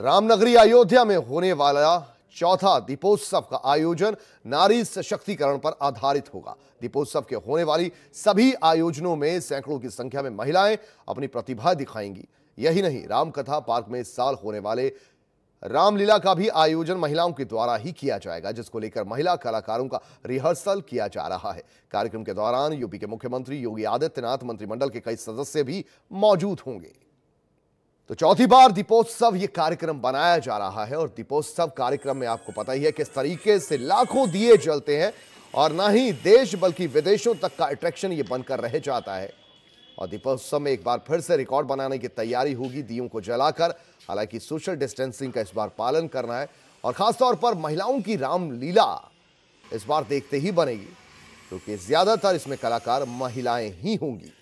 रामनगरी अयोध्या में होने वाला चौथा दीपोत्सव का आयोजन नारी सशक्तिकरण पर आधारित होगा दीपोत्सव के होने वाली सभी आयोजनों में सैकड़ों की संख्या में महिलाएं अपनी प्रतिभा दिखाएंगी यही नहीं रामकथा पार्क में इस साल होने वाले रामलीला का भी आयोजन महिलाओं के द्वारा ही किया जाएगा जिसको लेकर महिला कलाकारों का रिहर्सल किया जा रहा है कार्यक्रम के दौरान यूपी के मुख्यमंत्री योगी आदित्यनाथ मंत्रिमंडल के कई सदस्य भी मौजूद होंगे तो चौथी बार दीपोत्सव ये कार्यक्रम बनाया जा रहा है और दीपोत्सव कार्यक्रम में आपको पता ही है किस तरीके से लाखों दिए जलते हैं और ना ही देश बल्कि विदेशों तक का अट्रैक्शन ये बनकर रह जाता है और दीपोत्सव में एक बार फिर से रिकॉर्ड बनाने की तैयारी होगी दीयों को जलाकर हालांकि सोशल डिस्टेंसिंग का इस बार पालन करना है और खासतौर पर महिलाओं की रामलीला इस बार देखते ही बनेगी क्योंकि ज्यादातर इसमें कलाकार महिलाएं ही होंगी